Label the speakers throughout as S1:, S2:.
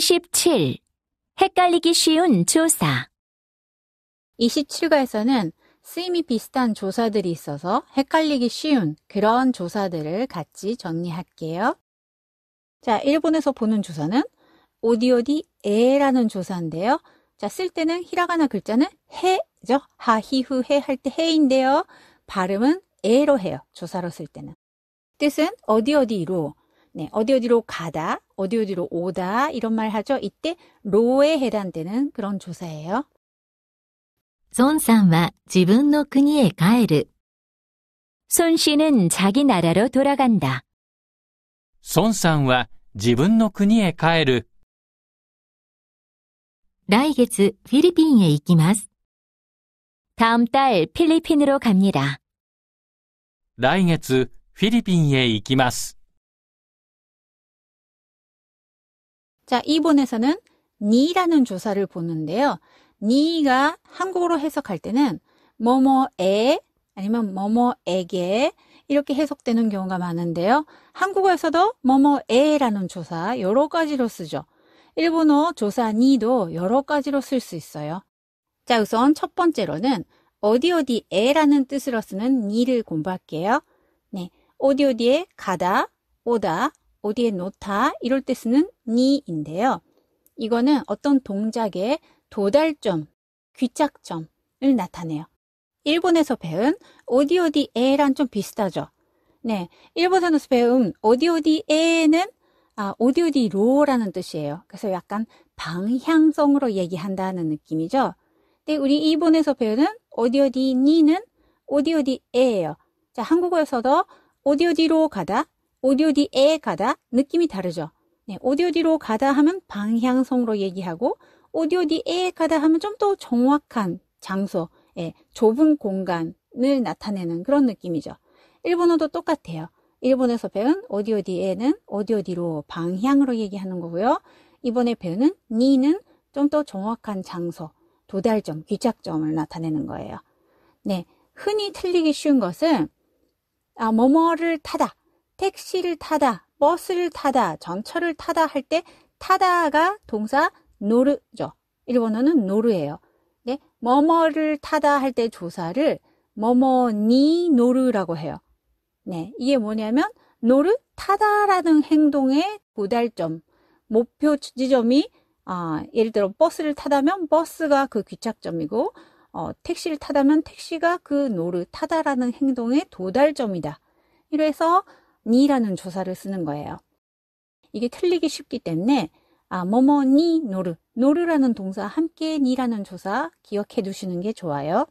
S1: 27. 헷갈리기 쉬운 조사. 27과에서는
S2: 쓰임이 비슷한 조사들이 있어서 헷갈리기 쉬운 그런 조사들을 같이 정리할게요. 자, 일본에서 보는 조사는 오디오디 에라는 조사인데요. 자, 쓸 때는 히라가나 글자는 해죠. 하히후 해 할 때 해인데요. 발음은 에로 해요. 조사로 쓸 때는. 뜻은 어디 어디로, 네, 어디 어디로 가다, 어디 어디로 오다 이런 말 하죠. 이때 로에 해당되는 그런
S1: 조사예요.
S3: 손さんは自分の国へ帰る.
S1: 손 씨는 자기 나라로 돌아간다.
S4: 孫さんは自分の行きます
S1: 다음 달 필리핀으로 갑니다.
S4: 来月フィリピン行きます
S5: 자, 2번에서는 니라는 조사를 보는데요.
S2: 니가 한국어로 해석할 때는 뭐뭐에 아니면 뭐뭐에게 이렇게 해석되는 경우가 많은데요. 한국어에서도 뭐뭐에라는 조사 여러 가지로 쓰죠. 일본어 조사 니도 여러 가지로 쓸 수 있어요. 자, 우선 첫 번째로는 어디 어디에라는 뜻으로 쓰는 니를 공부할게요. 네, 어디 어디에 가다, 오다, 어디에 놓다 이럴 때 쓰는 니인데요. 이거는 어떤 동작의 도달점, 귀착점을 나타내요. 일본에서 배운 어디 어디에랑 좀 비슷하죠. 네, 일본에서 배운 어디 어디에는 아, 어디 어디로라는 뜻이에요. 그래서 약간 방향성으로 얘기한다는 느낌이죠. 근데 우리 일본에서 배우는 어디 어디니는 어디 어디에예요. 자, 한국어에서도 어디 어디로 가다 오디오디에 가다 느낌이 다르죠. 네, 오디오디로 가다 하면 방향성으로 얘기하고 오디오디에 가다 하면 좀 더 정확한 장소, 예, 좁은 공간을 나타내는 그런 느낌이죠. 일본어도 똑같아요. 일본에서 배운 오디오디에는 오디오디로 방향으로 얘기하는 거고요. 이번에 배우는 니는 좀 더 정확한 장소, 도달점, 귀착점을 나타내는 거예요. 네, 흔히 틀리기 쉬운 것은 아, 뭐뭐를 타다 택시를 타다, 버스를 타다, 전철을 타다 할 때 타다가 동사 노르죠. 일본어는 노르예요. 네, 뭐뭐를 타다 할 때 조사를 뭐뭐니 노르라고 해요. 네, 이게 뭐냐면 노르 타다라는 행동의 도달점, 목표 지점이 아, 예를 들어 버스를 타다면 버스가 그 귀착점이고 어, 택시를 타다면 택시가 그 노르 타다라는 행동의 도달점이다. 이래서 니라는 조사를 쓰는 거예요. 이게 틀리기 쉽기 때문에 아, 뭐뭐 니 노르 노르라는 동사 함께 니라는
S5: 조사 기억해 두시는 게 좋아요.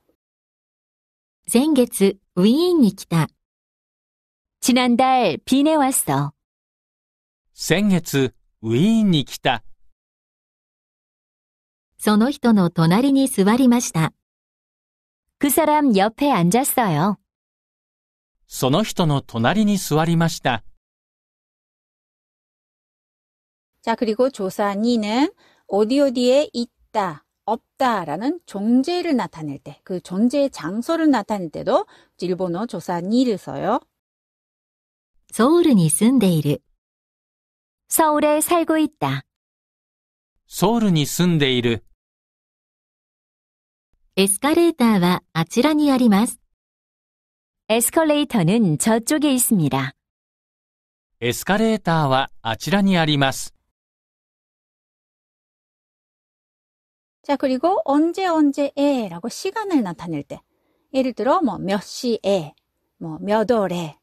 S1: 先月 위인に来た. 지난달 빈에 왔어.
S4: 先月 위인に来た.
S1: 그 사람 옆에 앉았어요.
S4: その人の隣に座りました。
S5: ゃ、그리고조사2는어디어디에っ다없
S2: 다라는존재를나타낼때그존재의장소를나타낼때도일본어
S1: 조사2를써요
S3: ソウルに住んでいる。
S1: ソウルへ살고있
S4: 다。 ソウルに住んでいる。
S1: エスカレーターはあちらにあります。 에스컬레이터는 저쪽에 있습니다.
S4: 에스컬레이터와 아あちら 아리마스.
S1: 자, 그리고
S5: 언제 언제에라고 시간을 나타낼 때. 예를 들어 뭐 몇 시에,
S2: 뭐몇 월에,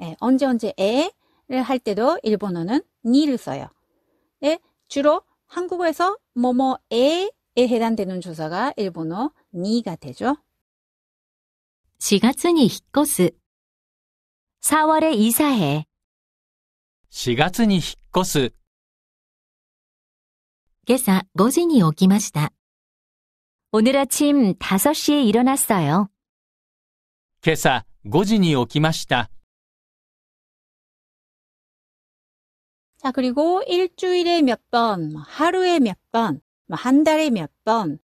S2: 예, 언제 언제에를 할 때도 일본어는 니 를 써요. 예, 주로 한국어에서 뭐뭐에에 해당되는
S5: 조사가 일본어 니가 되죠. 4月に引っ越
S1: す。4월에이사해
S4: 4月に引っ越す。
S1: 今朝5時に起きました。오늘아침5시에일어났어요
S4: 今朝5時に起きました。
S1: 자
S5: 그리고일주일에몇번하루에몇번한달에몇번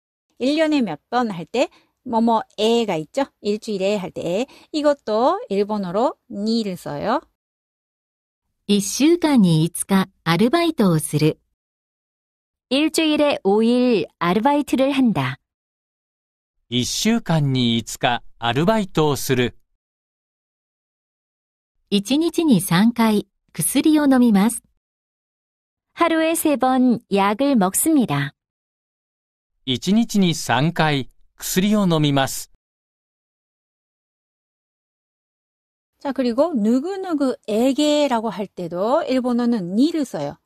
S2: 1년에몇번할때뭐뭐에가있죠일주일에할때이것
S5: 도일본어로니를써요
S3: 一週間に五日アルバイトをする。
S1: 일주일에5일アルバイト
S4: 一週間に5日アルバイトをする。
S1: 1日に三回薬を飲みます。하루에3번약을먹습니다
S4: .1 日に3回薬を飲みます。
S5: 자, 그리고 누구누구에게라고 할 때도 일본어는 니를
S2: 써요.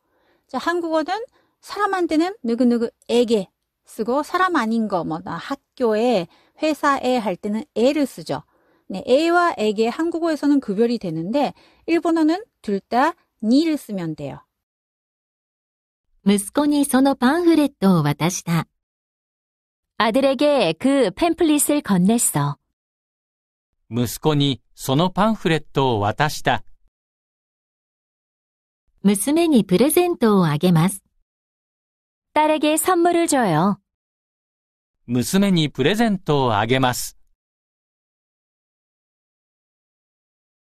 S2: 자, 한국어는 사람한테는 누구누구에게 쓰고 사람 아닌 거, 뭐, 학교에, 회사에 할 때는 에를 쓰죠. 네, 에와 에게 한국어에서는 구별이 되는데 일본어는 둘 다 니를 쓰면 돼요.
S3: 息子にそのパンフレットを渡した。
S1: 아들에게 그 팸플릿을 건넸어.
S4: 息子にそのパンフレットを渡した。娘にプレゼントをあげます。
S1: 딸에게 선물을 줘요.
S4: 娘にプレゼントをあげます。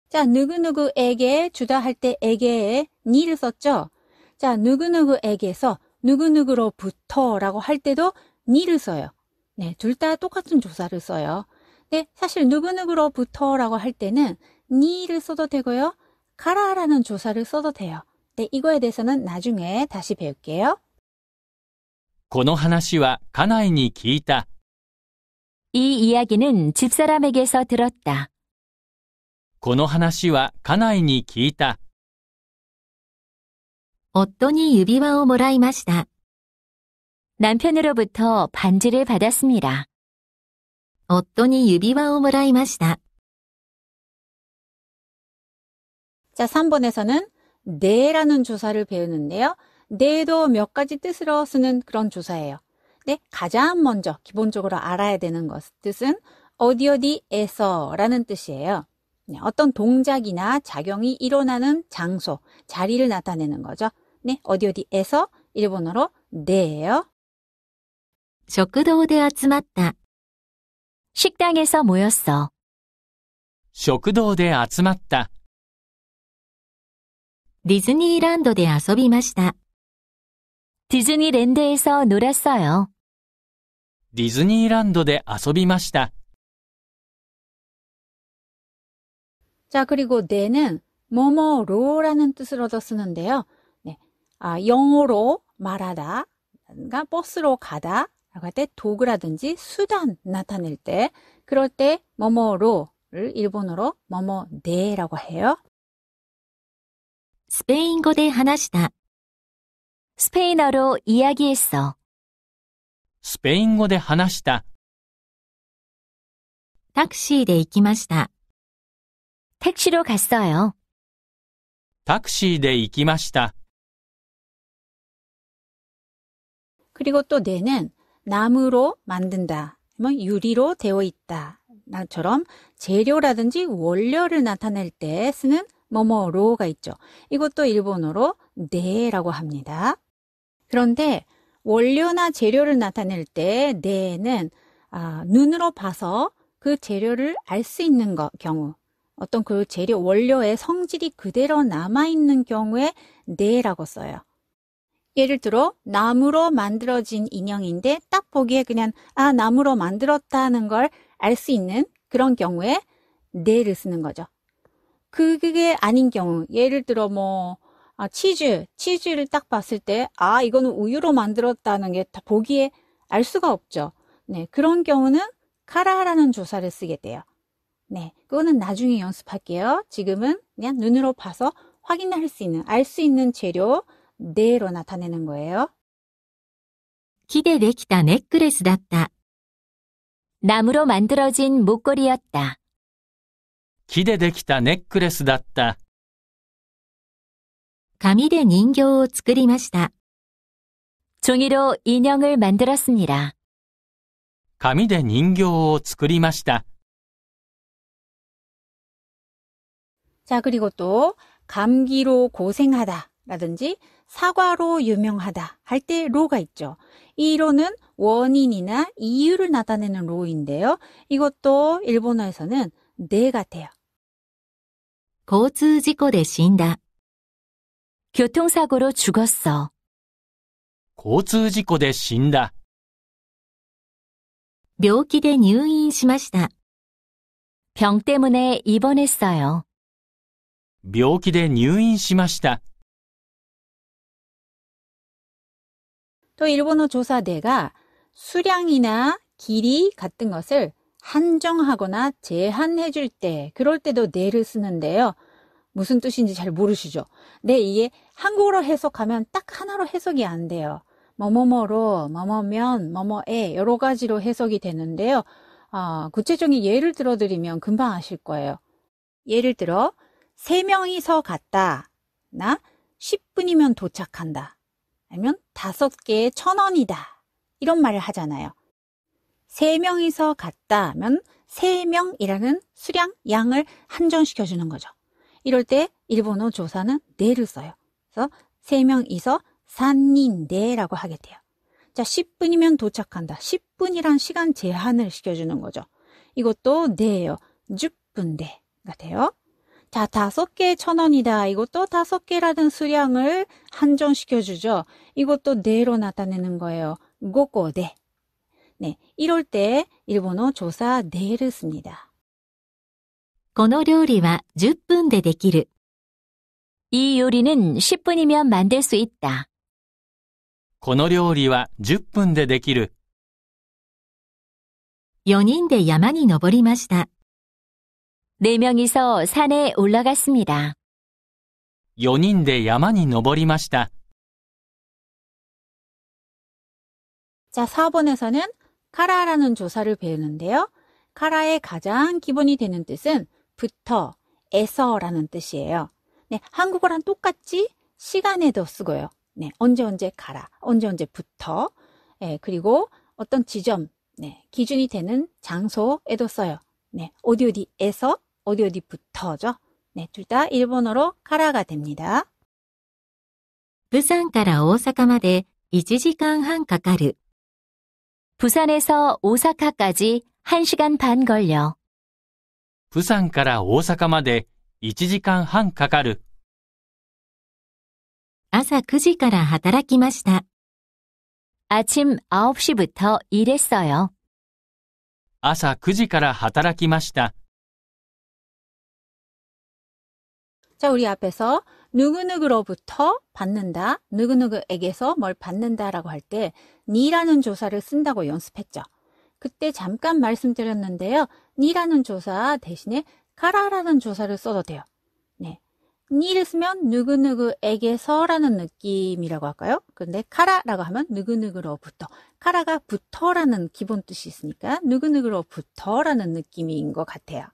S5: 자, 누구누구에게 주다 할때 에게에 니를 썼죠?
S2: 자, 누구누구에게서 누구누구로부터라고 할 때도 니를 써요. 네, 둘 다 똑같은 조사를 써요. 네, 사실 누구누구로부터 라고 할 때는 니를 써도 되고요. 가라라는 조사를 써도 돼요. 네, 이거에
S5: 대해서는 나중에 다시 배울게요.
S4: この話は家内に聞いた.이
S1: 이야기는 집사람에게서 들었다.
S4: この話は家内に聞いた.夫に指輪をもらいました。
S1: 남편으로부터 반지를 받았습니다. 어떠니 유비와 오므라이마시다. 자, 3번에서는 네라는 조사를
S2: 배우는데요. 네도 몇 가지 뜻으로 쓰는 그런 조사예요. 네, 가장 먼저 기본적으로 알아야 되는 것 뜻은 어디 어디에서라는 뜻이에요. 네, 어떤 동작이나 작용이 일어나는 장소, 자리를 나타내는 거죠.
S5: 네, 어디 어디에서 일본어로 네예요. 食堂
S1: で集まった。食堂에서모였 어。
S4: 食堂で集まった。
S1: ディズニーランドで遊びました。ディズニーランドで遊びました。
S4: ディズニーランドで遊びました。
S5: 자그리고내는も뭐로라는뜻으로도쓰는데요네
S2: 아영어로말하다그러니까버가다 나갈 때 도그라든지 수단 나타낼 때 그럴 때 뭐뭐로를 일본어로
S1: 뭐뭐네라고 해요. 스페인어 대하나시 스페인어로 이야기했어.
S4: 스페인어 대하나시
S1: 택시 대 이키마시다. 택시로 갔어요.
S4: 택시 대 이키마시다.
S1: 그리고 또 내는 나무로
S5: 만든다. 면 뭐 유리로 되어 있다. 나처럼 재료라든지
S2: 원료를 나타낼 때 쓰는 뭐뭐로가 있죠. 이것도 일본어로 네라고 합니다. 그런데 원료나 재료를 나타낼 때 네는 아, 눈으로 봐서 그 재료를 알 수 있는 거, 경우 어떤 그 재료 원료의 성질이 그대로 남아 있는 경우에 네라고 써요. 예를 들어 나무로 만들어진 인형인데 딱 보기에 그냥 아 나무로 만들었다는 걸 알 수 있는 그런 경우에 네를 쓰는 거죠. 그, 그게 아닌 경우 예를 들어 뭐 아, 치즈 치즈를 딱 봤을 때 아 이거는 우유로 만들었다는 게 다 보기에 알 수가 없죠. 네 그런 경우는 카라라는 조사를 쓰게 돼요. 네 그거는 나중에 연습할게요. 지금은 그냥 눈으로 봐서 확인할 수 있는 알 수 있는 재료
S5: 네로 나타내는
S1: 거예요.
S3: 기대되기다 넥클레스다
S1: 나무로 만들어진 목걸이였다.
S4: 기대되기다 넥클레스다
S1: 미で 인형을 作りました 종이로 인형을 만들었습니다.
S4: 가미で 인형을 作りました
S5: 자, 그리고 또 감기로 고생하다라든지
S2: 사과로 유명하다 할 때 로가 있죠. 이 로는 원인이나
S5: 이유를 나타내는 로인데요. 이것도 일본어에서는 네 같아요.
S1: 交通事故 대신다. 교통사고로 죽었어.
S4: 交通事故 대신다.
S1: 병気で入院しました.병 때문에 입원했어요.
S4: 병気で入院しました
S5: 또 일본어 조사대가 수량이나
S2: 길이 같은 것을 한정하거나 제한해 줄 때, 그럴 때도 네를 쓰는데요. 무슨 뜻인지 잘 모르시죠? 네, 이게 한국어로 해석하면 딱 하나로 해석이 안 돼요. 뭐뭐뭐로, 뭐뭐면, 뭐뭐에 여러 가지로 해석이 되는데요. 어, 구체적인 예를 들어드리면 금방 아실 거예요. 예를 들어, 세 명이서 갔다. 나 10분이면 도착한다. 아니면 다섯 개에 천 원이다. 이런 말을 하잖아요. 세 명이서 갔다 하면 세 명이라는 수량, 양을 한정시켜주는 거죠. 이럴 때 일본어 조사는 네를 써요. 그래서 세 명이서 산인 네라고 하게 돼요. 자, 10분이면 도착한다. 10분이란 시간 제한을 시켜주는 거죠. 이것도 네예요. 10분 대가 돼요. 자, 다섯 개에 천 원이다. 이것도 다섯 개라는 수량을 한정시켜 주죠. 이것도 네로 나타내는 거예요. 고고네. 네,
S5: 이럴 때 일본어 조사 네를 씁니다.
S3: この料理は10分でできる.이
S1: 요리는 10분이면 만들 수 있다.
S4: この料理は10分でできる.
S1: 4人で山に登りました。 네 명이서 산에 올라갔습니다.
S4: 4인で山に登りました
S1: 자, 4번에서는
S5: 카라라는 조사를 배우는데요. 카라의 가장 기본이 되는 뜻은 부터,
S2: 에서라는 뜻이에요. 네, 한국어랑 똑같이 시간에도 쓰고요. 네, 언제 언제 가라, 언제 언제부터, 예, 네, 그리고 어떤 지점, 네, 기준이 되는 장소에도 써요. 네, 어디 어디에서 어디디부
S5: 터죠네둘다일본어로카라가됩니다부
S3: 산から오사카まで1시간반かかる부산에서오사카까지1시간반걸려
S4: 부산から大阪まで1時間반かかる
S1: 朝9時から働きました아침9시부터일했어요
S4: 朝9時から働きました。
S5: 자, 우리 앞에서 누구누구로부터 받는다,
S2: 누구누구에게서 뭘 받는다라고 할 때 니라는 조사를 쓴다고 연습했죠. 그때 잠깐 말씀드렸는데요. 니라는 조사 대신에 가라라는 조사를 써도 돼요. 네. 니를 쓰면 누구누구에게서라는 느낌이라고 할까요? 그런데 카라라고 하면 누구누구로부터 카라가 부터라는 기본 뜻이 있으니까 누구누구로부터라는 느낌인 것 같아요.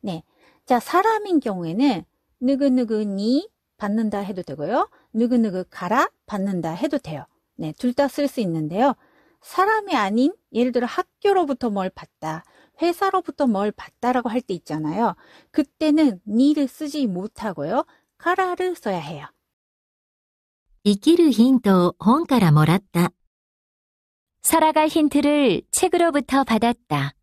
S2: 네. 자, 사람인 경우에는 느그느그니 받는다 해도 되고요. 느그느그 가라 받는다 해도 돼요. 네, 둘 다 쓸 수 있는데요. 사람이 아닌 예를 들어 학교로부터 뭘 받다, 회사로부터 뭘 받다라고 할 때 있잖아요. 그때는
S5: 니를 쓰지 못하고요. 가라를 써야 해요.
S1: 이기르 힌트 本가라 몰았다. 살아갈 힌트를 책으로부터 받았다.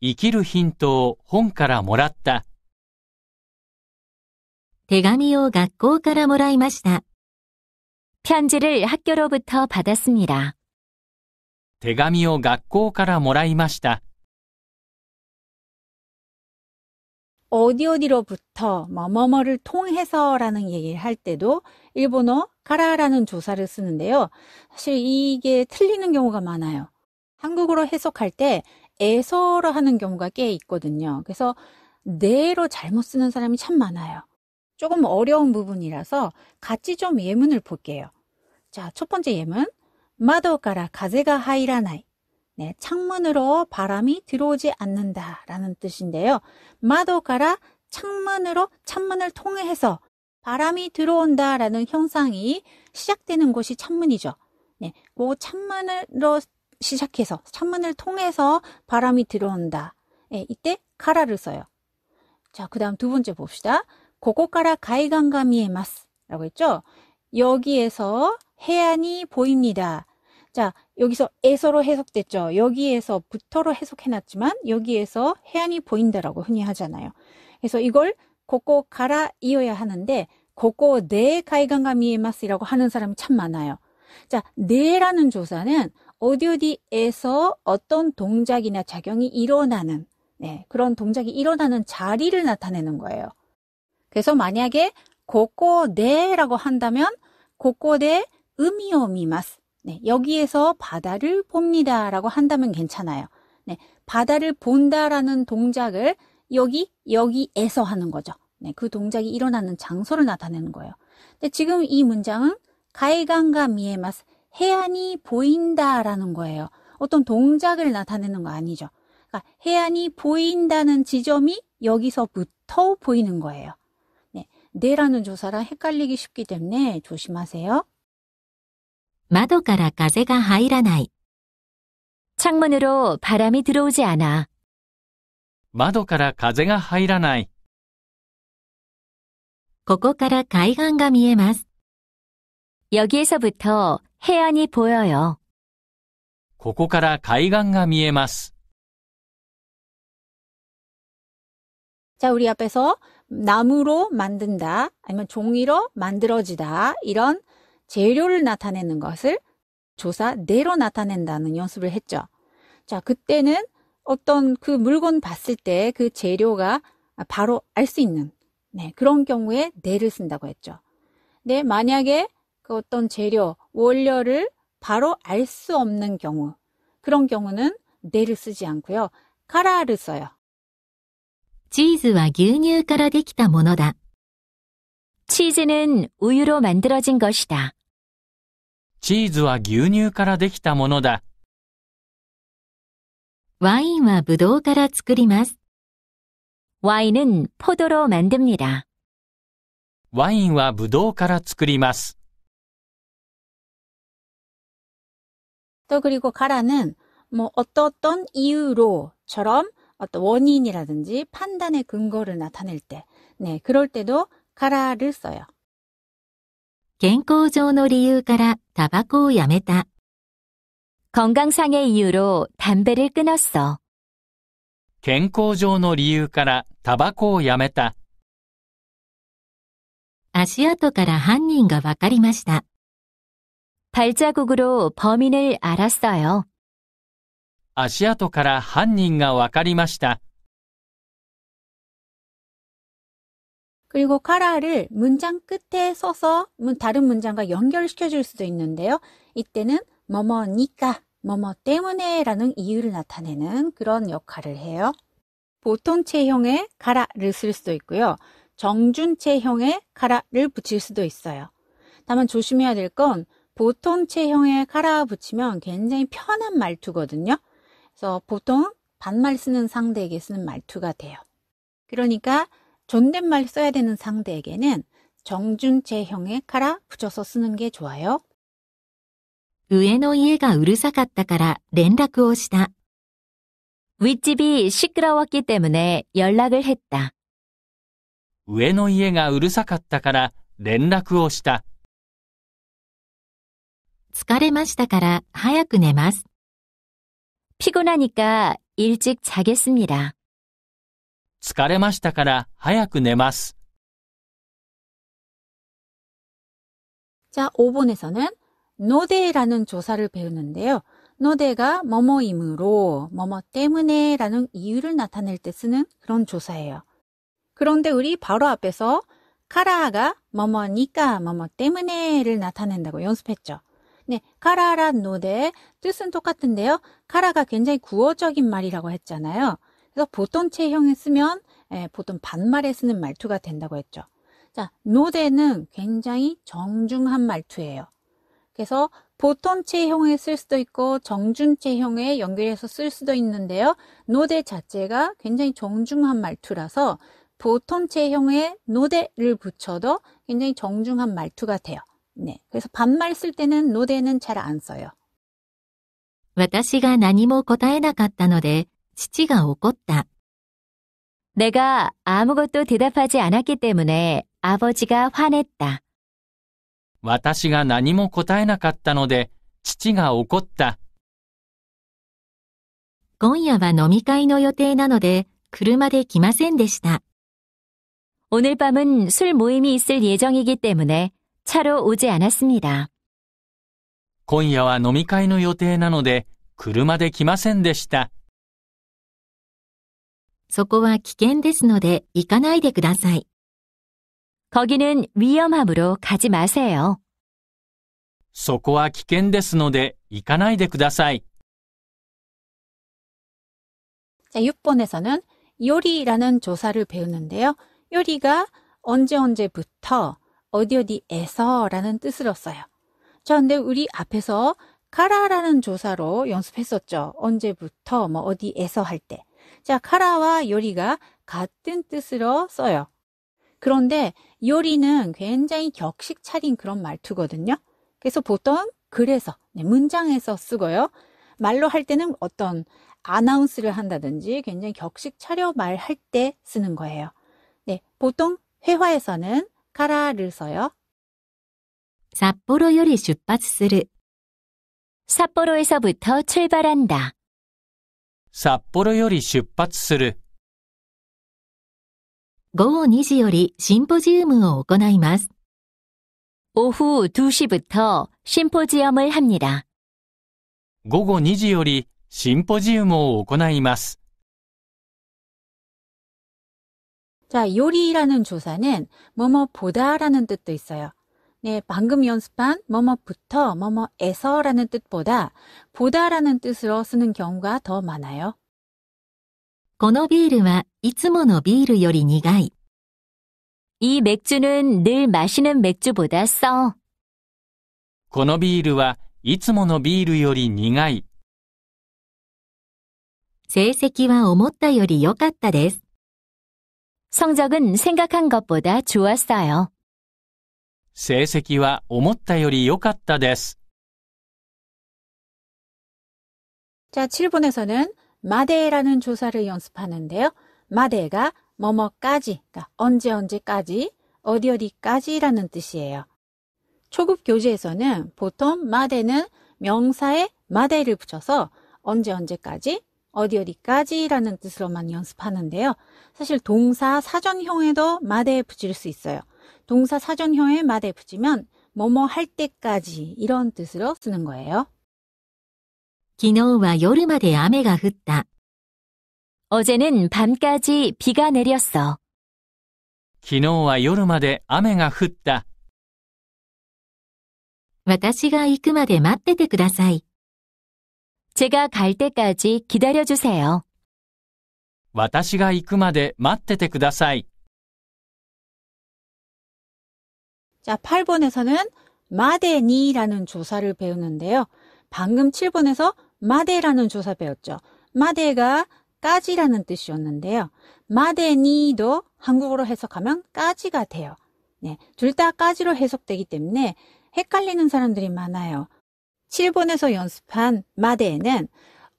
S4: 이기르 힌ント가라 몰았다.
S1: 대가미오学고から 모라이 마시다. 편지를 학교로부터 받았습니다.
S4: 대가미오学고から 모라이 마시다.
S5: 어디 어디로부터 뭐 뭐뭐를 통해서라는 얘기를 할 때도 일본어
S2: 가라라는 조사를 쓰는데요. 사실 이게 틀리는 경우가 많아요. 한국어로 해석할 때 에서로 하는 경우가 꽤 있거든요. 그래서 네로 잘못 쓰는 사람이 참 많아요. 조금 어려운 부분이라서 같이 좀 예문을 볼게요. 자, 첫 번째 예문. 마도가라 가제가 하이라나이. 네, 창문으로 바람이 들어오지 않는다 라는 뜻인데요. 마도가라 창문으로 창문을 통해서 바람이 들어온다 라는 형상이 시작되는 곳이 창문이죠. 네, 그 창문으로 시작해서 창문을 통해서 바람이 들어온다. 네, 이때 카라를 써요. 자, 그 다음 두 번째 봅시다. ここ 가라 가이간가 미에마스 라고 했죠? 여기에서 해안이 보입니다. 자, 여기서 에서로 해석됐죠. 여기에서 부터로 해석해놨지만 여기에서 해안이 보인다라고 흔히 하잖아요. 그래서 이걸 고고 가라 이어야 하는데 고고 내 가이간가 미에마스라고 하는 사람이 참 많아요. 자, 내라는 조사는 어디 어디에서 어떤 동작이나 작용이 일어나는 네, 그런 동작이 일어나는 자리를 나타내는 거예요. 그래서 만약에 고고대라고 한다면 고고대 음이오미마스. 네, 여기에서 바다를 봅니다라고 한다면 괜찮아요. 네, 바다를 본다라는 동작을 여기 여기에서 하는 거죠. 네, 그 동작이 일어나는 장소를 나타내는 거예요. 근데 지금 이 문장은 가이강가 미에마스 해안이 보인다라는 거예요. 어떤 동작을 나타내는 거 아니죠. 그러니까 해안이 보인다는 지점이 여기서부터 보이는 거예요. 네라는 조사라 헷갈리기 쉽기 때문에 조심하세요.
S3: 窓から風が入らない.
S1: 창문으로 바람이 들어오지 않아.
S4: 窓から風が入らない.ここから海岸が見えます.
S1: 여기에서부터 해안이 보여요.
S4: ここから海岸が見えます.
S1: 자, 우리
S5: 앞에서 나무로 만든다 아니면 종이로 만들어지다 이런
S2: 재료를 나타내는 것을 조사내로 나타낸다는 연습을 했죠. 자, 그때는 어떤 그 물건 봤을 때 그 재료가 바로 알 수 있는 네, 그런 경우에 내를 쓴다고 했죠. 네, 만약에 그 어떤 재료, 원료를 바로 알 수 없는 경우 그런 경우는
S5: 내를 쓰지 않고요. 카라를 써요.
S3: チーズは牛乳からできたものだ。チ
S1: ーズ는우유로만들어진것이 다。
S4: チーズは牛乳からできたものだ。
S1: ワインはブドウから作ります。ワイン은포도로만듭니 다。
S4: ワインはブドウから作ります。
S1: と、그리고가라는뭐
S5: 어떠어떤이유로처럼 어떤 원인이라든지 판단의 근거를
S2: 나타낼 때, 네, 그럴 때도 가라를 써요.
S3: 健康上の理由からタバコをやめた. 건강상의 이유로
S1: 담배를 끊었어.
S4: 健康上の理由からタバコをやめた.
S1: 아시아토から犯人がわかりました. 발자국으로 범인을 알았어요.
S4: 足跡から犯人がわかりました。
S5: 그리고 카라를 문장 끝에 써서 다른 문장과
S2: 연결시켜 줄 수도 있는데요. 이때는 뭐뭐니까, 뭐뭐 때문에 라는 이유를 나타내는 그런 역할을 해요. 보통체형의 카라를 쓸 수도 있고요. 정준체형의 카라를 붙일 수도 있어요. 다만 조심해야 될 건보통체형의 카라 붙이면 굉장히 편한 말투거든요. 그래서 보통 반말 쓰는 상대에게 쓰는 말투가 돼요. 그러니까 존댓말 써야 되는 상대에게는 정준체형의 카라 붙여서 쓰는
S1: 게 좋아요.
S3: 上の家がうるさかったから連絡をした.
S1: 윗집이 시끄러웠기 때문에 연락을 했다.
S4: 上の家がうるさかったから連絡をした.疲れましたから早く寝ます.
S1: 피곤하니까 일찍 자겠습니다.
S4: 疲れましたから早く寝ます。
S1: 자,
S5: 5번에서는 노대라는 조사를 배우는데요. 노대가 뭐뭐이므로,
S2: 뭐뭐 때문에 라는 이유를 나타낼 때 쓰는 그런 조사예요. 그런데 우리 바로 앞에서 카라가 뭐뭐니까 뭐뭐 때문에를 나타낸다고 연습했죠. 네, 카라란 노데 뜻은 똑같은데요. 카라가 굉장히 구어적인 말이라고 했잖아요. 그래서 보통체형에 쓰면 예, 보통 반말에 쓰는 말투가 된다고 했죠. 자, 노데는 굉장히 정중한 말투예요. 그래서 보통체형에 쓸 수도 있고 정중체형에 연결해서 쓸 수도 있는데요. 노데 자체가 굉장히 정중한 말투라서 보통체형에 노데를 붙여도 굉장히 정중한 말투가 돼요. 네그래서반말쓸때는노대는잘안써요
S3: 私が何も答えなかったので、父が怒った。내가아무것
S1: 도대답하지않았기때문에아버지가화냈다
S4: 私が何も答えなかったので、父が怒った。
S3: 今夜は飲み会の予定なので、車で来ませんでした。오늘밤은술모임이있을예정이기때문에차로오지않았습니다
S4: 今夜は飲み会の予定なので、車で来ませんでした。
S3: そこは危険ですので行かな
S1: いでください。거기는위험함으로가지마세 요。
S4: そこは危険ですので行かないでください。
S5: 자6번에서는요리라는조사를배우는데요
S2: 요리가언제언제부터 어디 어디에서라는 뜻으로써요. 자, 근데 우리 앞에서 카라라는 조사로 연습했었죠. 언제부터 뭐 어디에서 할 때. 자, 카라와 요리가 같은 뜻으로 써요. 그런데 요리는 굉장히 격식 차린 그런 말투거든요. 그래서 보통 그래서 네, 문장에서 쓰고요. 말로 할 때는 어떤 아나운스를 한다든지 굉장히 격식 차려 말할 때 쓰는 거예요.
S5: 네, 보통 회화에서는 からールソよ。札幌
S1: より出発する。札幌에서부터출발한 다。
S4: 札幌より出発する。
S3: 午後2時よりシンポジウムを行います。오후2시부터심포지엄을합니 다。
S4: 午後2時よりシンポジウムを行います。
S1: 자,
S5: 요리라는 조사는 뭐뭐 보다라는 뜻도 있어요. 네, 방금 연습한
S2: 뭐뭐부터 뭐뭐에서라는 뜻보다 보다라는 뜻으로 쓰는 경우가 더 많아요.
S3: このビールはいつものビールより苦い。이
S1: 맥주는 늘 마시는 맥주보다 써.
S4: このビールはいつものビールより苦い。成績は思ったより良かったです。
S1: 성적은 생각한 것보다 좋았어요.
S4: 成績は思ったより良かったです。
S1: 자, 7번에서는
S5: 마데라는 조사를 연습하는데요. 마데가 뭐뭐까지,
S2: 그러니까 언제 언제까지, 어디 어디까지라는 뜻이에요. 초급 교재에서는 보통 마데는 명사에 마데를 붙여서 언제 언제까지, 어디 어디까지라는 뜻으로만 연습하는데요. 사실 동사 사전형에도 마대에 붙일 수 있어요. 동사 사전형에 마대에 붙이면 뭐뭐 할
S5: 때까지 이런 뜻으로 쓰는 거예요.
S3: 昨日は夜まで 아메가 흩다.
S1: 어제는 밤까지 비가 내렸어. 기昨日は夜まで雨が降った.私が行くまで待っててください. 제가 갈 때까지 기다려주세요.
S4: 私が行くまで待っててください。
S1: 자, 8번에서는
S5: 마데니라는 조사를 배우는데요. 방금 7번에서 마데라는 조사 배웠죠.
S2: 마데가 까지라는 뜻이었는데요. 마데니도 한국어로 해석하면 까지가 돼요. 네, 둘다 까지로 해석되기 때문에 헷갈리는 사람들이 많아요. 7번에서 연습한 마데는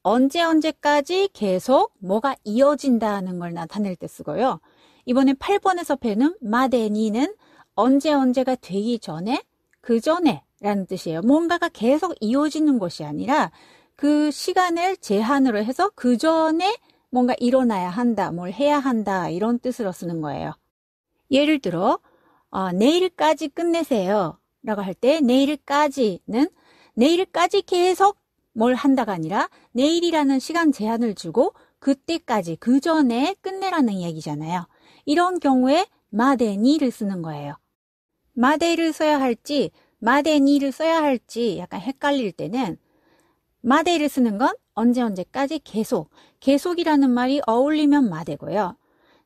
S2: 언제 언제까지 계속 뭐가 이어진다는 걸 나타낼 때 쓰고요. 이번에 8번에서 배는 마데니는 언제 언제가 되기 전에 그 전에 라는 뜻이에요. 뭔가가 계속 이어지는 것이 아니라 그 시간을 제한으로 해서 그 전에 뭔가 일어나야 한다, 뭘 해야 한다 이런 뜻으로 쓰는 거예요. 예를 들어 어, 내일까지 끝내세요 라고 할 때 내일까지는 내일까지 계속 뭘 한다가 아니라 내일이라는 시간 제한을 주고 그때까지 그 전에 끝내라는 얘기잖아요. 이런 경우에 마데니를 쓰는 거예요. 마데를 써야 할지 마데니를 써야 할지 약간 헷갈릴 때는 마데를 쓰는 건 언제 언제까지 계속 계속이라는 말이 어울리면 마데고요.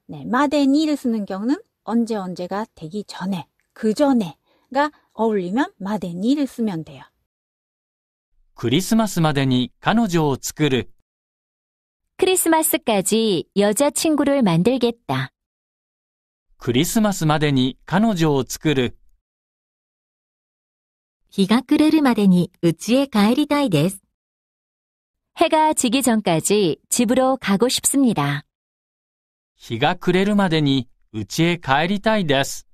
S2: 네, 마데니를 쓰는 경우는 언제 언제가 되기 전에 그 전에가 어울리면 마데니를
S1: 쓰면 돼요.
S4: クリスマスまでに彼女を作る。
S1: クリスマス까지여자친구를만들겠
S4: 다。 クリスマスまでに彼女を作る。
S1: 日が暮れるまでに家へ帰りたいです。해가지기전까지집으로가고싶습니 다。
S4: 日が暮れるまでに家へ帰りたいです。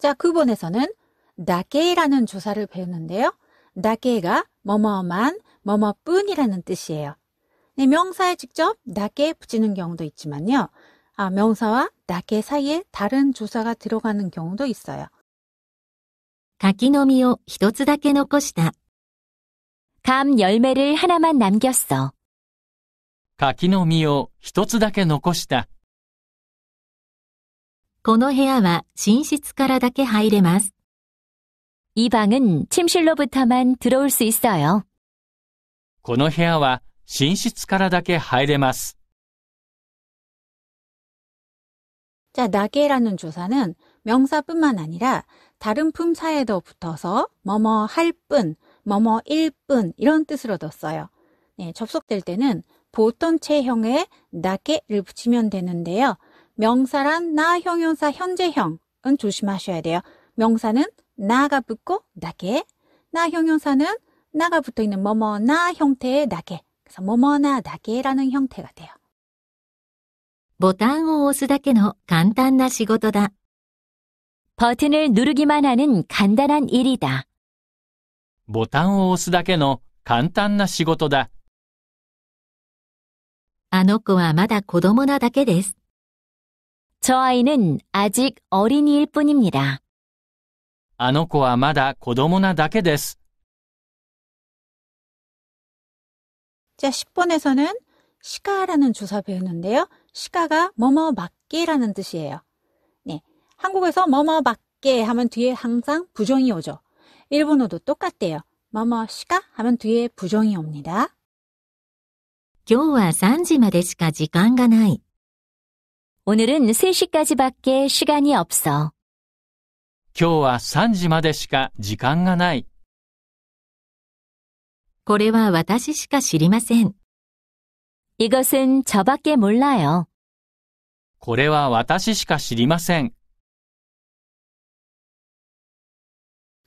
S1: じゃ자
S5: 9번에서는 나게이라는 조사를 배우는데요. 나게가 뭐뭐만,
S2: 뭐뭐뿐이라는 뜻이에요. 네, 명사에 직접 나게 붙이는 경우도 있지만요. 아, 명사와 나게 사이에 다른 조사가 들어가는 경우도 있어요.
S3: 가기노미요 히도츠다케 놓고시다.
S1: 감 열매를 하나만 남겼어.
S4: 가기노미요 히도츠다케 놓고시다.
S1: この部屋は寝室からだけ入れます。이 방은 침실로부터만 들어올 수 있어요.
S4: この部屋は寝室からだけ入れます。
S5: 자, 나게라는 조사는 명사뿐만 아니라
S2: 다른 품사에도 붙어서 뭐뭐 할 뿐, 뭐뭐 일 뿐 이런 뜻으로뒀어요 네, 접속될 때는 보통 체형에 나게를 붙이면 되는데요. 명사란 나 형용사 현재형은 조심하셔야 돼요. 명사는 나가 붙고 나게. 나 형용사는 나가 붙어 있는
S5: 뭐뭐나 형태의 나게. 그래서 뭐뭐나 나게라는 형태가 돼요.
S3: ボタ을を押すだけの簡単な仕事だ
S1: 버튼을 누르기만 하는 간단한 일이다.
S4: ボタンを押すだけの簡単な仕事だ.
S1: あの子はまだ子供なだけです.저 아이는 아직 어린이일 뿐입니다.
S4: あの子はまだ子供なだけです。자
S5: 10번에서는 시카라는 주사 배우는데요.
S2: 시카가 뭐뭐 밖에라는 뜻이에요. 네, 한국에서 뭐뭐 밖에 하면 뒤에 항상 부정이 오죠. 일본어도 똑같대요. 뭐뭐 시카 하면 뒤에
S1: 부정이 옵니다.
S3: 今日は3時までしか時間がない。
S1: 오늘은 3시까지밖에 시간이 없어.
S4: 今日は3時までしか時間がない。こ
S1: れは私しか知りません。이것은저밖에몰라 요。
S4: これは私しか知りません。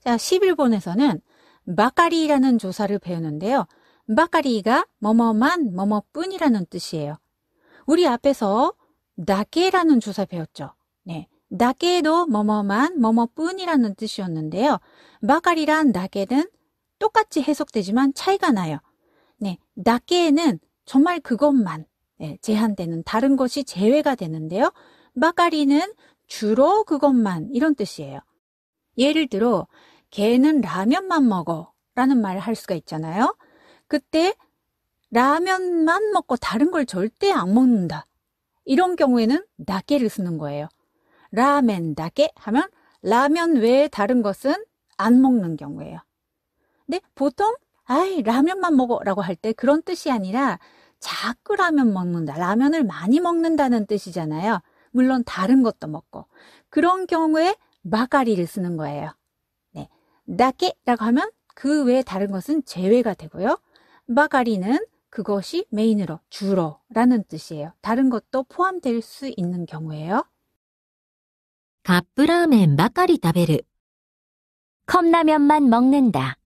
S5: じゃあ、11번에서 는、 ばかり라는조사를배우는데
S2: 요。 ばかりが、ももまん、ももぷん이라는뜻이에 요。 우리앞에 서、 だけ라는조사배웠 죠。 나게도 뭐뭐만 뭐뭐뿐이라는 뜻이었는데요. 마갈이란 나게는 똑같이 해석되지만 차이가 나요. 네, 나게는 정말 그것만 네, 제한되는 다른 것이 제외가 되는데요. 마가리는 주로 그것만 이런 뜻이에요. 예를 들어 개는 라면만 먹어 라는 말을 할 수가 있잖아요. 그때 라면만 먹고 다른 걸 절대 안 먹는다. 이런 경우에는 나게를 쓰는 거예요. 라멘 다게 하면 라면 외에 다른 것은 안 먹는 경우예요. 근데 보통 아이 라면만 먹어라고 할 때 그런 뜻이 아니라 자꾸 라면 먹는다. 라면을 많이 먹는다는 뜻이잖아요. 물론 다른 것도 먹고. 그런 경우에 마가리를 쓰는 거예요. 네. 다게라고 하면 그 외에 다른 것은 제외가 되고요. 마가리는 그것이 메인으로 주로라는 뜻이에요. 다른 것도
S1: 포함될 수 있는 경우예요.
S3: カップラーメンばかり食べ
S1: る。컵라면만먹는 다。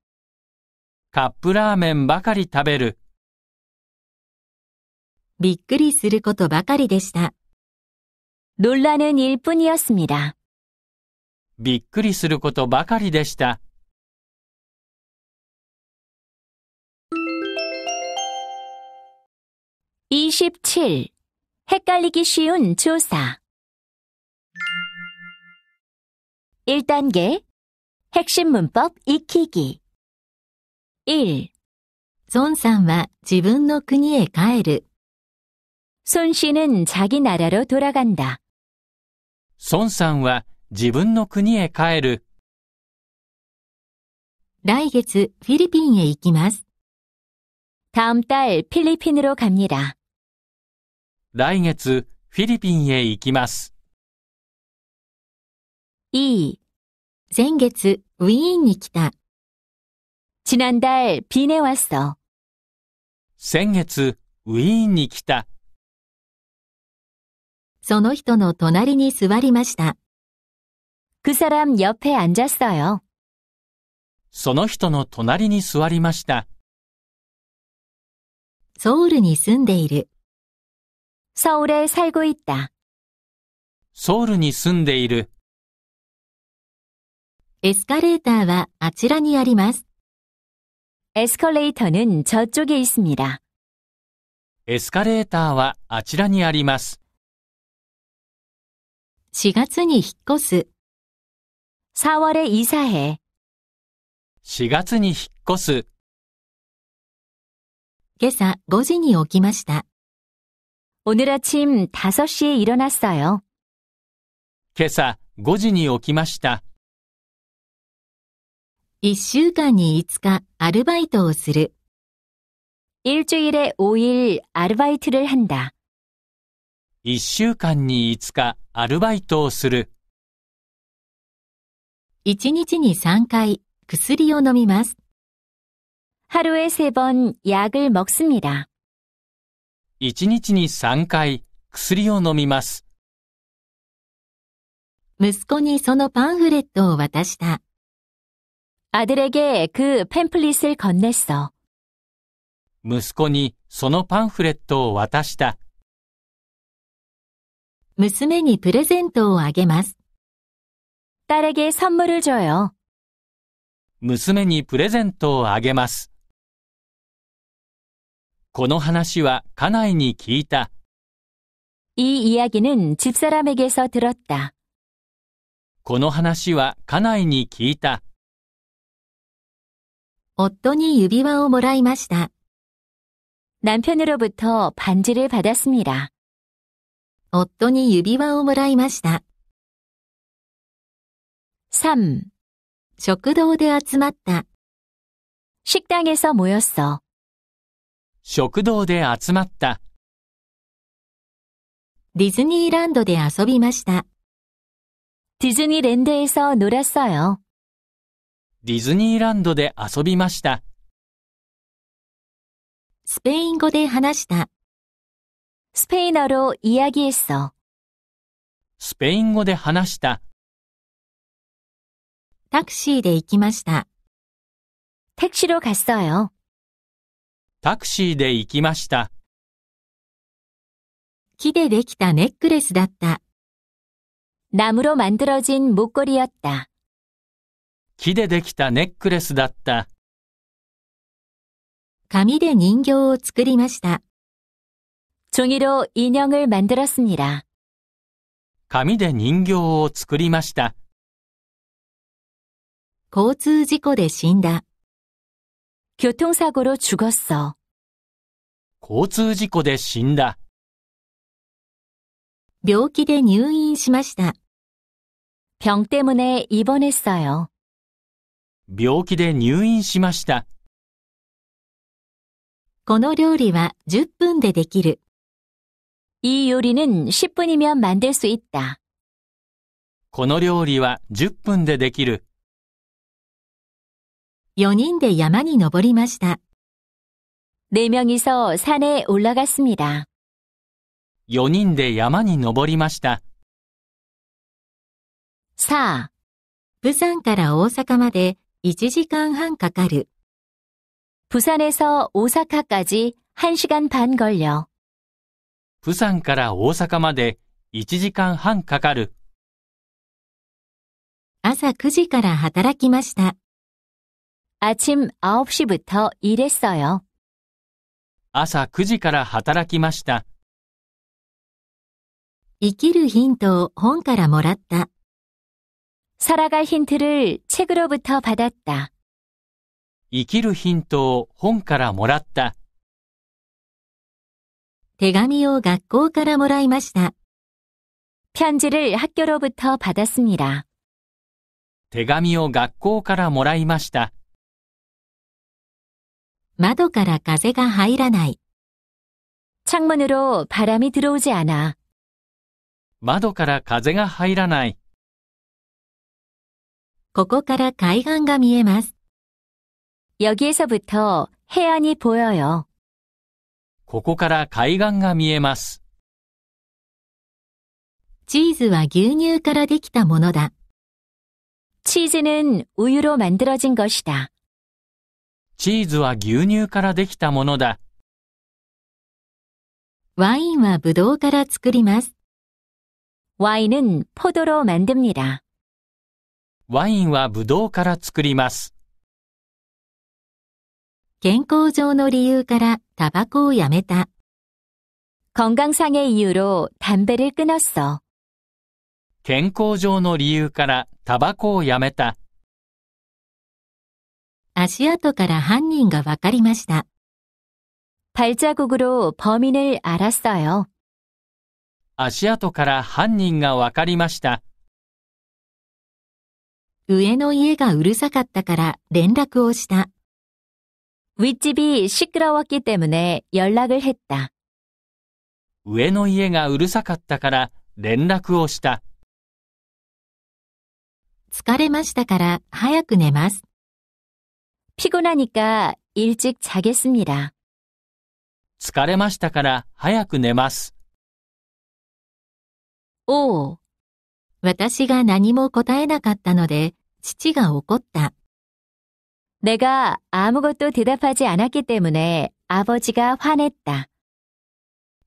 S4: カップラーメンばかり食べる。
S1: びっくりすることばかりでした。놀라는일뿐이었습니 다。
S4: びっくりすることばかりでした。27. 헷갈
S1: 리기쉬운조사1단계핵심문법익히기 1.
S3: 손さんは自分の国へ帰る손씨는자기나라로돌아간다
S4: さんは自分の国へ帰る。
S1: 来月フィリピンへ行きます。다음달필리핀으로갑니 다。
S4: 来月フィリピンへ行きます。
S1: 2. 先月ウィーンに来た。지난달비내왔 어。
S4: 先月ウィーンに来た。
S1: その人の隣に座りました。그사람옆에앉았어 요。
S4: その人の隣に座りました。
S1: ソウルに住んでいる。ソウルに住んでいる。エスカレーターはあちらにあります。エスカレーター저쪽에있습니 다。
S4: エスカレーターはあちらにあります。
S1: 4月に引っ越す。4월에이사 해。
S4: 4月に引っ越す。
S1: 今朝5時に起きました。오늘아침5시에일어났어 요。
S4: 今朝5時に起きました。
S1: 一週間に5日アルバイトをする。일주일에5일한다
S4: 週間に5日アルバイトをする。
S3: 一日に3回薬を飲みます。하루에3번약을먹습니다
S4: 一日に3回薬を飲みます。
S1: 息子にそのパンフレットを渡した。아들에게그팸플릿을건넸어
S4: 息子にそのパンフレットを渡した。
S1: 娘にプレゼントをあげます。딸에게선물을줘요
S4: 娘にプレゼントをあげます。この話は家内に聞いた。
S1: 이이야기는집사람에게서들었다
S4: この話は家内に聞いた。
S1: 夫に指輪をもらいました。남편으로부터반지를받았습니 다。 夫に指輪をもらいました。3. 食堂で集まった。식당에서모였 어。
S4: 食堂で集まった。
S1: ディズニーランドで遊びました。ディズニーランド에서놀았어 요。
S4: ディズニーランドで遊びました。
S1: スペイン語で話した。スペイン語で話
S4: した。スペイン語で話した。
S1: タクシーで行きました。택시로갔어요
S4: タクシーで行きました。
S1: 木でできたネックレスだった。ナムロ만들어진목걸이였
S4: 다。 木でできたネックレスだった。
S1: 紙で人形を作りました。종이로인형을만들었습니 다。
S4: 紙で人形を作りました。
S1: 交通事故で死んだ。교통사고로죽었 어。
S4: 交通事故で死んだ。
S1: 病気で入院しました。병때문에입원했어 요。
S4: 病気で入院しました。
S1: この料理は10分でできる。이요리는10분이면만들수있다
S4: この料理は10分でできる。
S1: 4人で山に登りました。4명이서산에올라갔습니 다。
S4: 4人で山に登りました。
S1: さあ、釜山
S3: から大阪まで1時間半かかる。부산에서오사카까지1시간반걸 려。
S4: 부산から大阪まで1時間半かかる。
S1: 朝9時から働きました。아침9시부터일했어 요。
S4: 朝9時から働きました。
S1: 生きるヒントを本からもらった。살아갈힌트를책으로부터받았다
S4: 生きるヒントを本からもらった。
S1: 手紙を学校からもらいました。편지를학교로부터받았습니다
S4: 手紙を学校からもらいました。
S1: 窓から風が入らない。창문으로바람이들어오지않아
S4: 窓から風が入らない。
S1: ここから海岸が見えます。여기에서부터해안이보여 요。
S4: ここから海岸が見えます。
S1: チーズは牛乳からできたものだ。チーズ는우유로만들어진것이 다。
S4: チーズは牛乳からできたものだ。
S1: ワインはブドウから作ります。ワイン은포도로만듭니 다。
S4: ワインはブドウから作ります。
S1: 健康上の理由からタバコをやめた。건강상의이유로담배를끊었 어。
S4: 健康上の理由からタバコをやめた。
S1: 足跡から犯人がわかりました。발자국으로범인을알았어 요。
S4: 足跡から犯人がわかりました。
S1: 上
S3: の家がうるさかったから連絡をした。윗집이시끄러웠기때문에연락을했
S4: 다上の家がうるさかったから連絡をした。
S1: 疲れましたから早く寝ます。피곤하니까일찍자겠습니
S4: 다疲れましたから早く寝ます。
S1: おう。私が何も答えなかったので、父が怒った。내가아무것도대답하지않았기때문에아버지가화냈다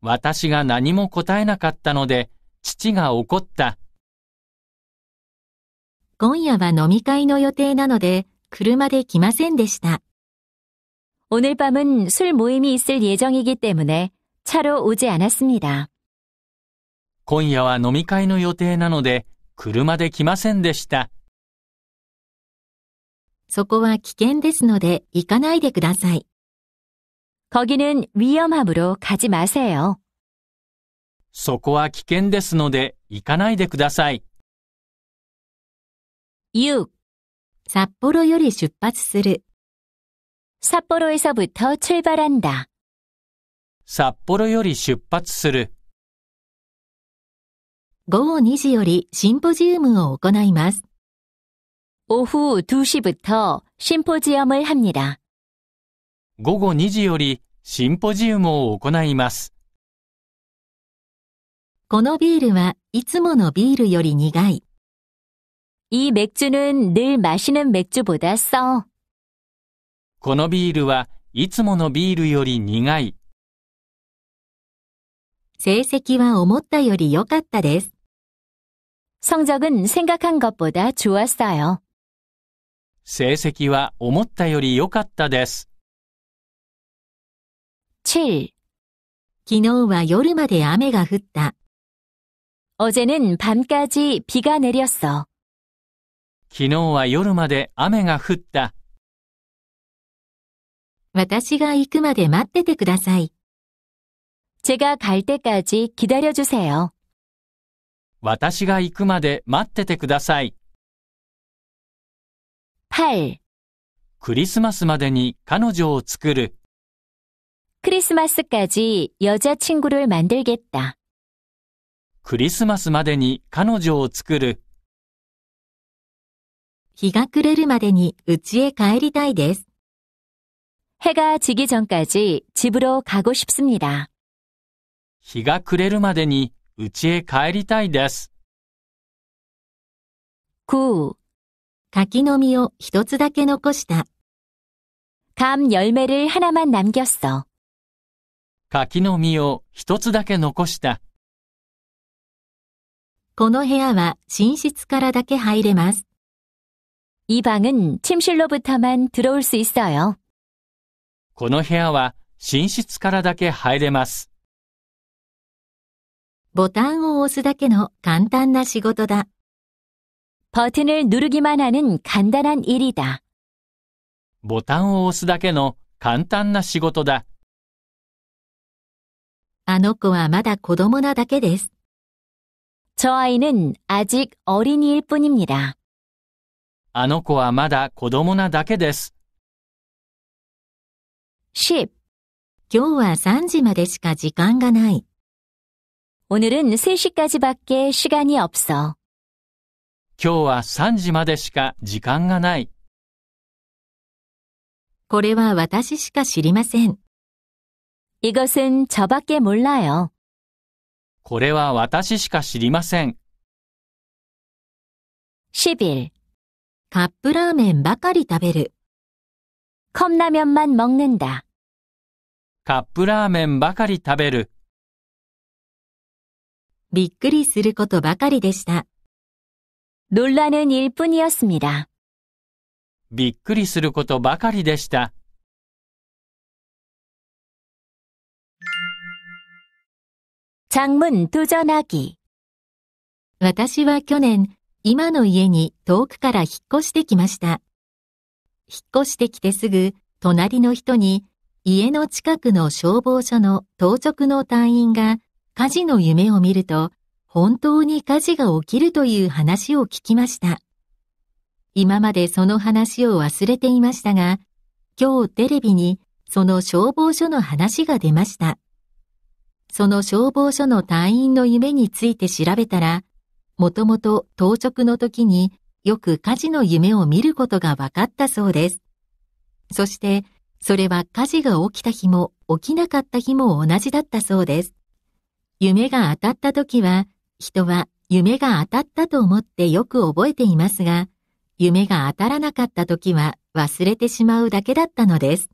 S4: 私が何も答えなかったので父が怒った。
S1: 今夜は飲み会の予定なので車で来ませんでした。오늘밤은술모임이있을예정이기때문에차로오지않았습니다
S4: 今夜は飲み会の予定なので車で来ませんでした。
S3: そこは危険ですので行かないでください。
S1: 거기는위험함으로가지마세 요。
S4: そこは危険ですので行かないでください。
S1: U 札幌より出発する。札幌에서부터출발한 다。
S4: 札幌より出発する。
S1: 午後2時よりシンポジウムを行います。오후2시부터심포지엄을합니다
S4: 午後2時よりシンポジウムを行います。
S1: このビールはいつものビールより苦い。이맥주는늘마시는맥주보다써
S4: このビールはいつものビールより苦い。
S1: 成績は思ったより良かったです。성적은생각한것보다좋았어요
S4: 成績は思ったより良かったです。
S1: 7. 昨日は夜まで雨が降った。어제는밤까지비가내렸 어。
S4: 昨日は夜まで雨が降った。
S1: 私が行くまで待っててください。제가갈때까지기다려주세 요。
S4: 私が行くまで待っててください。8クリスマスまでに彼女を作る。
S1: 크리스마스까지여자친구를만들겠
S4: 다クリスマスまでに彼女を作る。
S1: 日が暮れるまでに家へ帰りたいです。해가지기전까지집으로가고싶습니다
S4: 日が暮れるまでに家へ帰りたいです。
S1: 9. 柿の実を一つだけ残した。감열매를하나만남겼 어。
S4: 柿の実を一つだけ残した。
S1: この部屋は寝室からだけ入れます。이방은침실로부터만들어올수있어 요。
S4: この部屋は寝室からだけ入れます。
S1: ボタンを押すだけの簡単な仕事だ。버튼을누르기만하는간단한일이
S4: 다ボタンを押すだけの簡単な仕事だ。
S1: あの子はまだ子供なだけです。저아이는아직어린이일뿐입니다
S4: あの子はまだ子供なだけです。
S1: 10. 今日は3時までしか時間がない。오늘은3시까지밖에시간이없어
S4: 今日は3時までしか時間がない。
S1: これは私しか知りません。이것은저밖에몰라 요。
S4: これは私しか知りません。
S1: 1 1カップラーメンばかり食べる。컵라면만먹는 다。
S4: カップラーメンばかり食べる。
S1: びっくりすることばかりでした。ら라는일뿐이었습니다
S4: びっくりすることばかりでした。
S1: 장문전하기
S3: 私は去年、今の家に遠くから引っ越してきました。引っ越してきてすぐ、隣の人に、家の近くの消防署の当直の隊員が火事の夢を見ると、本当に火事が起きるという話を聞きました。今までその話を忘れていましたが、今日テレビにその消防署の話が出ました。その消防署の隊員の夢について調べたら、もともと当直の時によく火事の夢を見ることが分かったそうです。そして、それは火事が起きた日も起きなかった日も同じだったそうです。夢が当たった時は人は夢が当たったと思ってよく覚えていますが、夢が当たらなかった時は忘れてしまうだけだったのです。